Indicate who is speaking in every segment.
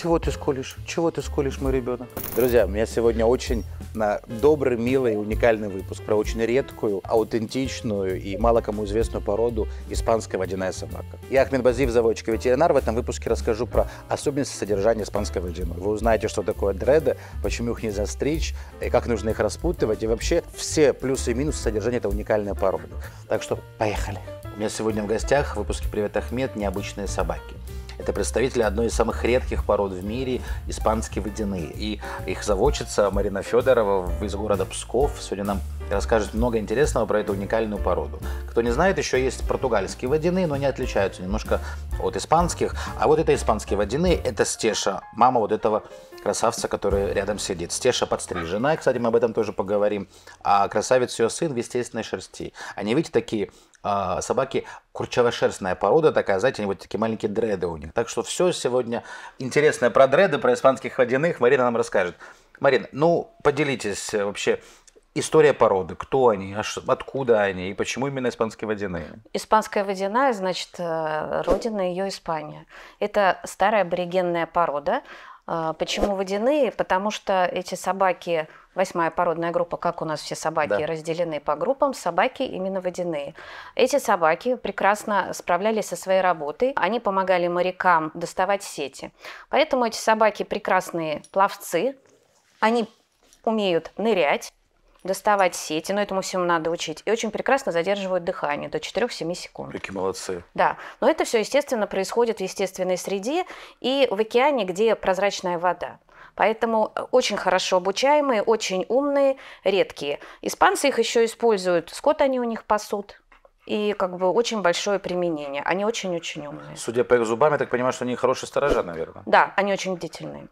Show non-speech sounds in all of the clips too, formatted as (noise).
Speaker 1: Чего ты сколишь? Чего ты сколишь, мой ребенок? Друзья, у меня сегодня очень на добрый, милый, уникальный выпуск про очень редкую, аутентичную и мало кому известную породу испанской водяная собака. Я Ахмед Базиев, заводчик и ветеринар. В этом выпуске расскажу про особенности содержания испанской водяной. Вы узнаете, что такое дреды, почему их нельзя стричь, и как нужно их распутывать, и вообще все плюсы и минусы содержания этой уникальной породы. Так что поехали. У меня сегодня в гостях в выпуске «Привет, Ахмед» необычные собаки. Это представители одной из самых редких пород в мире – испанские водяные. И их заводчица Марина Федорова из города Псков сегодня нам и расскажет много интересного про эту уникальную породу. Кто не знает, еще есть португальские водяные, но они отличаются немножко от испанских. А вот это испанские водяные, это стеша, мама вот этого красавца, который рядом сидит. Стеша подстрижена, и, кстати, мы об этом тоже поговорим. А красавец ее сын в естественной шерсти. Они, видите, такие а, собаки, курчавошерстная порода такая, знаете, они вот такие маленькие дреды у них. Так что все сегодня интересное про дреды, про испанских водяных Марина нам расскажет. Марина, ну поделитесь э, вообще История породы, кто они, а откуда они и почему именно испанские водяные?
Speaker 2: Испанская водяная, значит, э, родина ее Испания. Это старая аборигенная порода. Э, почему водяные? Потому что эти собаки, восьмая породная группа, как у нас все собаки да. разделены по группам, собаки именно водяные. Эти собаки прекрасно справлялись со своей работой, они помогали морякам доставать сети. Поэтому эти собаки прекрасные пловцы, они умеют нырять, доставать сети, но этому всему надо учить, и очень прекрасно задерживают дыхание до 4-7 секунд.
Speaker 1: Какие молодцы.
Speaker 2: Да, но это все, естественно, происходит в естественной среде и в океане, где прозрачная вода. Поэтому э, очень хорошо обучаемые, очень умные, редкие. Испанцы их еще используют, скот они у них пасут, и как бы очень большое применение. Они очень-очень умные.
Speaker 1: Судя по их зубам, я так понимаю, что они хорошие сторожа, наверное.
Speaker 2: Да, они очень бдительные.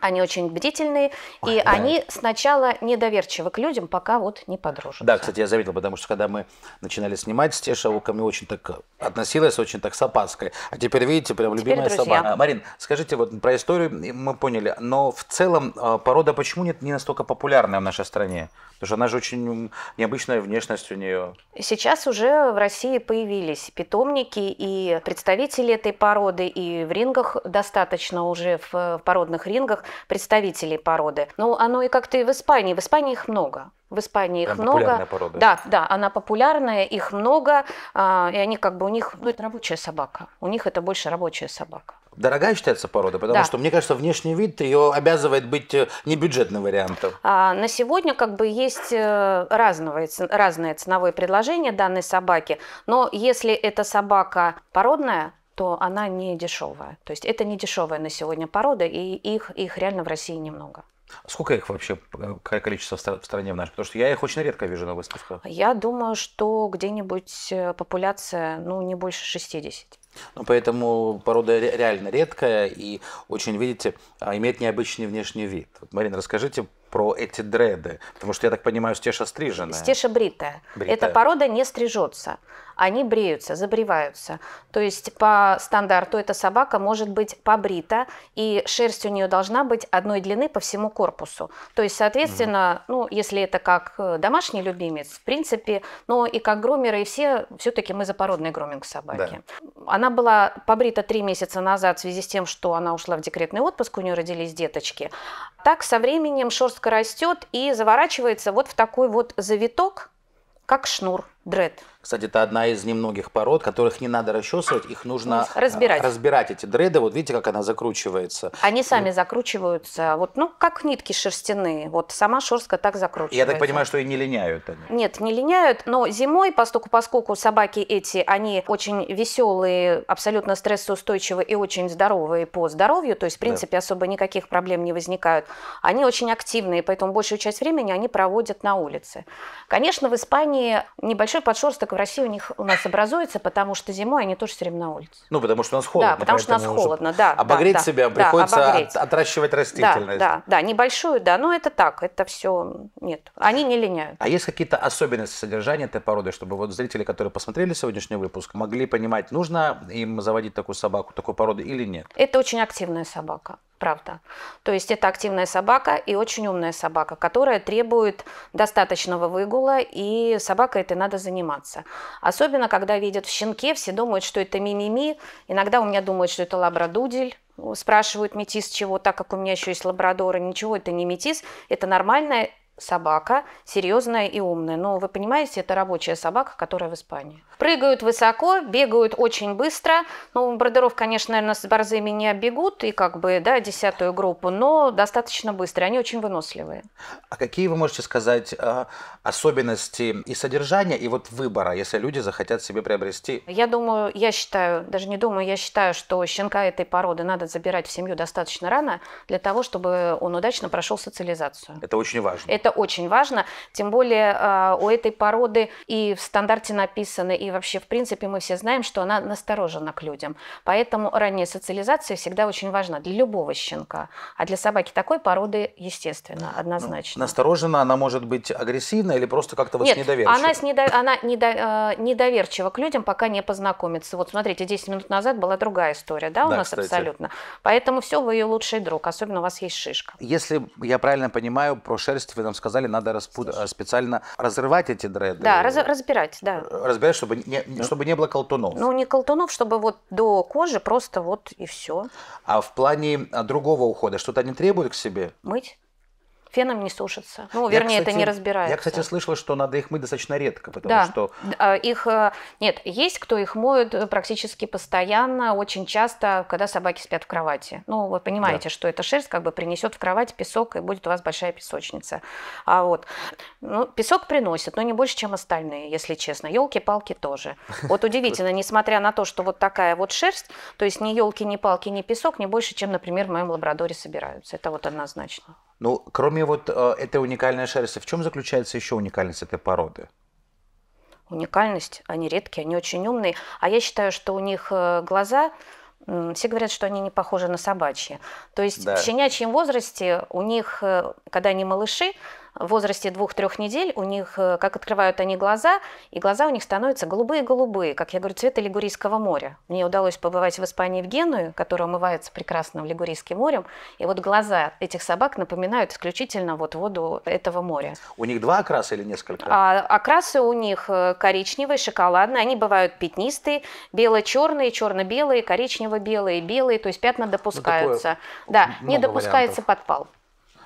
Speaker 2: Они очень бдительные, Ой, и да. они сначала недоверчивы к людям, пока вот не подружатся.
Speaker 1: Да, кстати, я заметил, потому что когда мы начинали снимать Стеша, ко мне очень так относилась, очень так с опаской. А теперь, видите, прям любимая теперь, собака. Марин, скажите вот про историю, мы поняли, но в целом а, порода почему нет не настолько популярная в нашей стране? Потому что она же очень необычная внешность у нее.
Speaker 2: Сейчас уже в России появились питомники и представители этой породы, и в рингах достаточно уже в породных рингах представителей породы. Ну, оно и как-то и в Испании. В Испании их много. В Испании их много. Порода. Да, да, она популярная, их много, а, и они как бы у них, ну это рабочая собака, у них это больше рабочая собака.
Speaker 1: Дорогая считается порода, потому да. что мне кажется, внешний вид ее обязывает быть э, не бюджетным вариантом.
Speaker 2: А, на сегодня как бы есть э, разного, разное ценовое предложение данной собаки, но если эта собака породная, что она не дешевая. То есть это не дешевая на сегодня порода, и их, их реально в России немного.
Speaker 1: Сколько их вообще, какое э, количество в стране в нашей? Потому что я их очень редко вижу на выставках.
Speaker 2: Я думаю, что где-нибудь э, популяция, ну, не больше 60.
Speaker 1: Ну, поэтому порода реально редкая и очень, видите, а, имеет необычный внешний вид. Вот, Марина, расскажите про эти дреды, потому что, я так понимаю, стеша стрижена. Стеша бритая.
Speaker 2: бритая. Эта порода не стрижется они бреются, забреваются. То есть по стандарту эта собака может быть побрита, и шерсть у нее должна быть одной длины по всему корпусу. То есть, соответственно, mm-hmm. ну, если это как домашний любимец, в принципе, но и как грумеры, и все, все-таки мы за породный груминг собаки. Да. Она была побрита три месяца назад в связи с тем, что она ушла в декретный отпуск, у нее родились деточки. Так со временем шерстка растет и заворачивается вот в такой вот завиток, как шнур.
Speaker 1: Дред. Кстати, это одна из немногих пород, которых не надо расчесывать, их нужно ну, разбирать. Э, разбирать эти дреды. Вот видите, как она закручивается.
Speaker 2: Они сами и... закручиваются, вот, ну, как нитки шерстяные. Вот сама шерстка так закручивается. Я так понимаю,
Speaker 1: что и не линяют они.
Speaker 2: Нет, не линяют, но зимой, поскольку, поскольку собаки эти, они очень веселые, абсолютно стрессоустойчивые и очень здоровые по здоровью, то есть, в принципе, да. особо никаких проблем не возникают. Они очень активные, поэтому большую часть времени они проводят на улице. Конечно, в Испании небольшой большой подшерсток в России у них у нас образуется, потому что зимой они тоже все время на улице.
Speaker 1: Ну, потому что у нас холодно. Да, потому что у нас холодно, да. Обогреть да, себя да, приходится обогреть. отращивать растительность. Да, да,
Speaker 2: да, небольшую, да, но это так, это все, нет, они не линяют.
Speaker 1: А есть какие-то особенности содержания этой породы, чтобы вот зрители, которые посмотрели сегодняшний выпуск, могли понимать, нужно им заводить такую собаку, такой породы или нет?
Speaker 2: Это очень активная собака правда. То есть это активная собака и очень умная собака, которая требует достаточного выгула, и собакой этой надо заниматься. Особенно, когда видят в щенке, все думают, что это мимими, иногда у меня думают, что это лабрадудель, спрашивают метис чего, так как у меня еще есть лабрадоры, ничего, это не метис, это нормальная собака, серьезная и умная. Но вы понимаете, это рабочая собака, которая в Испании. Прыгают высоко, бегают очень быстро. Ну, бродеров, конечно, наверное, с борзыми не оббегут, и как бы, да, десятую группу, но достаточно быстро. Они очень выносливые.
Speaker 1: А какие вы можете сказать а, особенности и содержания, и вот выбора, если люди захотят себе приобрести?
Speaker 2: Я думаю, я считаю, даже не думаю, я считаю, что щенка этой породы надо забирать в семью достаточно рано для того, чтобы он удачно прошел социализацию.
Speaker 1: Это очень важно.
Speaker 2: Это это очень важно, тем более э, у этой породы и в стандарте написано, и вообще, в принципе, мы все знаем, что она насторожена к людям. Поэтому ранняя социализация всегда очень важна для любого щенка. А для собаки такой породы, естественно, ну, однозначно.
Speaker 1: Ну, насторожена она может быть агрессивна или просто как-то вот Нет, недоверчива? она, с
Speaker 2: недо... она недо... Э, недоверчива к людям, пока не познакомится. Вот смотрите, 10 минут назад была другая история, да, у да, нас кстати. абсолютно. Поэтому все, вы ее лучший друг, особенно у вас есть шишка.
Speaker 1: Если я правильно понимаю, про шерсть вы нам сказали, надо распу... специально разрывать эти дреды. Да, раз...
Speaker 2: разбирать, да.
Speaker 1: Разбирать, чтобы не, да. чтобы не было колтунов. Ну,
Speaker 2: не колтунов, чтобы вот до кожи просто вот и все.
Speaker 1: А в плане а, другого ухода что-то они требуют к себе?
Speaker 2: Мыть феном не сушится. Ну, я, вернее, кстати, это не разбирается. Я, кстати,
Speaker 1: слышала, что надо их мыть достаточно редко, потому да. что...
Speaker 2: А, их... Э, нет, есть кто их моет э, практически постоянно, очень часто, когда собаки спят в кровати. Ну, вы понимаете, да. что эта шерсть как бы принесет в кровать песок, и будет у вас большая песочница. А вот... Ну, песок приносит, но не больше, чем остальные, если честно. Елки-палки тоже. Вот удивительно, несмотря на то, что вот такая вот шерсть, то есть ни елки, ни палки, ни песок не больше, чем, например, в моем лабрадоре собираются. Это вот однозначно.
Speaker 1: Ну, кроме вот э, этой уникальной шерсти, в чем заключается еще уникальность этой породы?
Speaker 2: Уникальность, они редкие, они очень умные. А я считаю, что у них э, глаза все говорят, что они не похожи на собачьи. То есть да. в щенячьем возрасте у них, э, когда они малыши, в возрасте двух-трех недель у них, э, как открывают они глаза, и глаза у них становятся голубые-голубые, как я говорю, цвета Лигурийского моря. Мне удалось побывать в Испании в Геную, которая омывается прекрасным Лигурийским морем, и вот глаза этих собак напоминают исключительно вот воду этого моря.
Speaker 1: У них два окраса или несколько?
Speaker 2: А, окрасы у них э, коричневые, шоколадные, они бывают пятнистые, бело-черные, черно-белые, коричнево-белые, белые, то есть пятна допускаются. Ну, такое... Да, Много не допускается вариантов. подпал.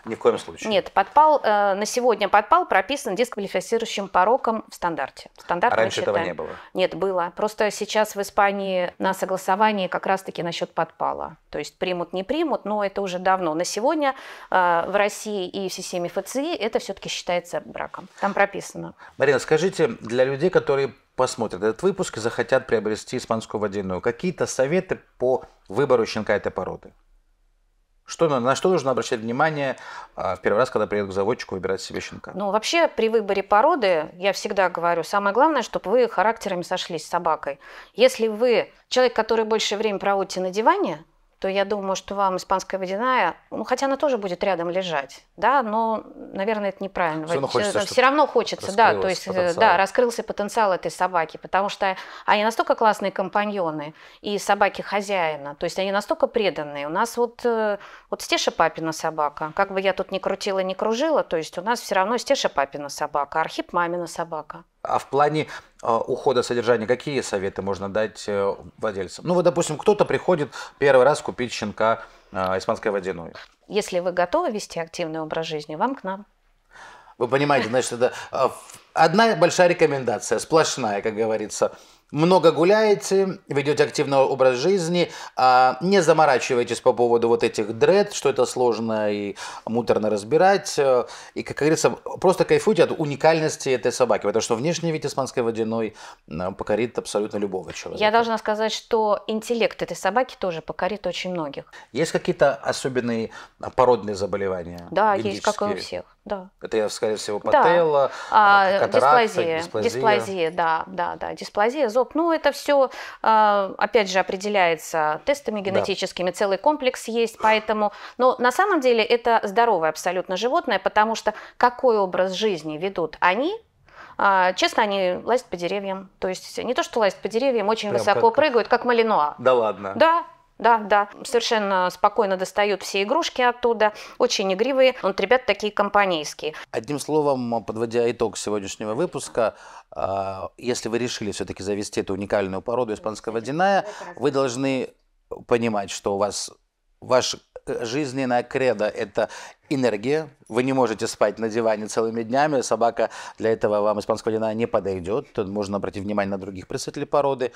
Speaker 1: Ни в коем случае.
Speaker 2: Нет, подпал э, на сегодня подпал прописан дисквалифицирующим пороком в стандарте. Стандарт а раньше считаем. этого не было? Нет, было. Просто сейчас в Испании на согласовании как раз-таки насчет подпала. То есть примут, не примут, но это уже давно. На сегодня э, в России и в системе ФЦИ это все-таки считается браком. Там прописано.
Speaker 1: Марина, скажите, для людей, которые посмотрят этот выпуск и захотят приобрести испанскую водяную, какие-то советы по выбору щенка этой породы? Что, на что нужно обращать внимание а, в первый раз, когда приеду к заводчику выбирать себе щенка?
Speaker 2: Ну, вообще, при выборе породы, я всегда говорю, самое главное, чтобы вы характерами сошлись с собакой. Если вы человек, который больше времени проводите на диване, то я думаю, что вам испанская водяная, ну, хотя она тоже будет рядом лежать, да, но, наверное, это неправильно. Все равно хочется, все равно хочется да, то есть, э, потенциал. да, раскрылся потенциал этой собаки, потому что они настолько классные компаньоны и собаки хозяина, то есть они настолько преданные. У нас вот, э, вот Стеша папина собака, как бы я тут ни крутила, ни кружила, то есть у нас все равно Стеша папина собака, Архип мамина собака.
Speaker 1: А в плане э, ухода содержания, какие советы можно дать э, владельцам? Ну, вот, допустим, кто-то приходит первый раз купить щенка э, испанской водяной.
Speaker 2: Если вы готовы вести активный образ жизни, вам к нам.
Speaker 1: Вы понимаете, значит, это одна большая рекомендация, сплошная, как говорится много гуляете, ведете активный образ жизни, а, не заморачивайтесь по поводу вот этих дред, что это сложно и муторно разбирать. Э, и, как говорится, просто кайфуйте от уникальности этой собаки, потому что внешний вид испанской водяной э, покорит абсолютно любого человека.
Speaker 2: Я должна сказать, что интеллект этой собаки тоже покорит очень многих.
Speaker 1: Есть какие-то особенные э, породные заболевания? Да, есть, как и у всех да. Это, скорее всего, пателла, да.
Speaker 2: А, а, дисплазия, дисплазия. Дисплазия, да, да, да, дисплазия, зоб. Ну, это все, а, опять же, определяется тестами генетическими, да. целый комплекс есть, поэтому... Но на самом деле это здоровое абсолютно животное, потому что какой образ жизни ведут они, Честно, они лазят по деревьям. То есть не то, что лазят по деревьям, очень Прям высоко как... прыгают, как малинуа.
Speaker 1: Да ладно? Да,
Speaker 2: да, да, совершенно спокойно достают все игрушки оттуда, очень игривые, вот ребята такие компанейские.
Speaker 1: Одним словом, подводя итог сегодняшнего выпуска, а, если вы решили все-таки завести эту уникальную породу испанского диная, вы должны понимать, что у вас ваш жизненное кредо – это энергия. Вы не можете спать на диване целыми днями. Собака для этого вам испанского вина не подойдет. Тут можно обратить внимание на других представителей породы.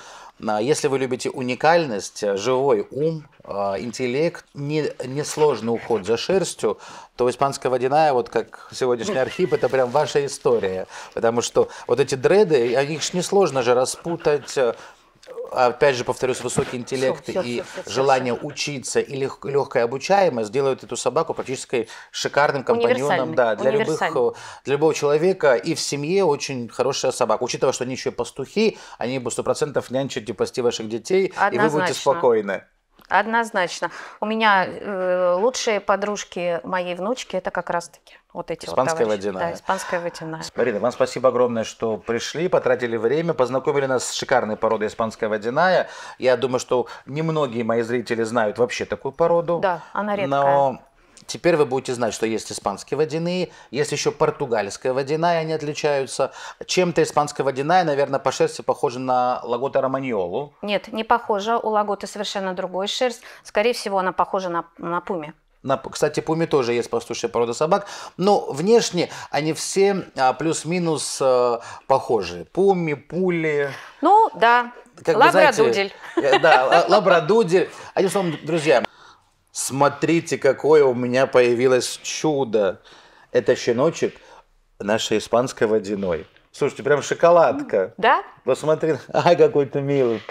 Speaker 1: А если вы любите уникальность, живой ум, а, интеллект, несложный не уход за шерстью, то испанская водяная, вот как сегодняшний архип, это прям ваша история. Потому что вот эти дреды, их несложно же распутать, а, опять же, повторюсь, высокий интеллект все, все, и все, все, желание все. учиться и лег, легкая обучаемость делают эту собаку практически шикарным компаньоном да, для, любых, для любого человека. И в семье очень хорошая собака. Учитывая, что они еще и пастухи, они бы 100% нянчат и пасти ваших детей, Однозначно. и вы будете спокойны.
Speaker 2: Однозначно. У меня э, лучшие подружки моей внучки это как раз-таки вот эти испанская вот водяная. Да, испанская водяная.
Speaker 1: Марина, вам спасибо огромное, что пришли, потратили время, познакомили нас с шикарной породой испанская водяная. Я думаю, что немногие мои зрители знают вообще такую породу. Да, она редкая. Но Теперь вы будете знать, что есть испанские водяные, есть еще португальская водяная, они отличаются. Чем-то испанская водяная, наверное, по шерсти похожа на лагота романьолу.
Speaker 2: Нет, не похожа. У лаготы совершенно другой шерсть. Скорее всего, она похожа на, на пуме.
Speaker 1: На, кстати, пуме тоже есть пастушья порода собак, но внешне они все а, плюс-минус а, похожи. Пуми, пули. Ну, да. Как лабрадудель. Бы, знаете, э, да, э, лабрадудель. Одним словом, друзья, Смотрите, какое у меня появилось чудо. Это щеночек нашей испанской водяной. Слушайте, прям шоколадка. Да? Посмотри. (laughs) А, какой ты милый.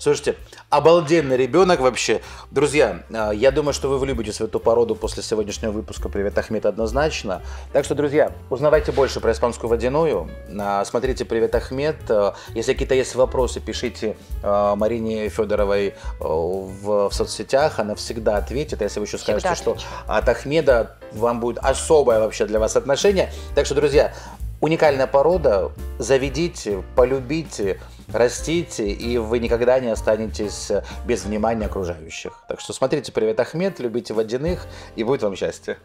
Speaker 1: Слушайте, обалденный ребенок вообще. Друзья, э, я думаю, что вы влюбитесь в эту породу после сегодняшнего выпуска «Привет, Ахмед» однозначно. Так что, друзья, узнавайте больше про испанскую водяную. Э, смотрите «Привет, Ахмед». Э, если какие-то есть вопросы, пишите Марине Федоровой в, соцсетях. Она всегда ответит. А если вы еще скажете, всегда что от Ахмеда вам будет особое вообще для вас отношение. Так что, друзья, уникальная порода. Заведите, полюбите, растите, и вы никогда не останетесь э, без внимания окружающих. Так что смотрите «Привет, Ахмед», любите водяных, и будет вам счастье.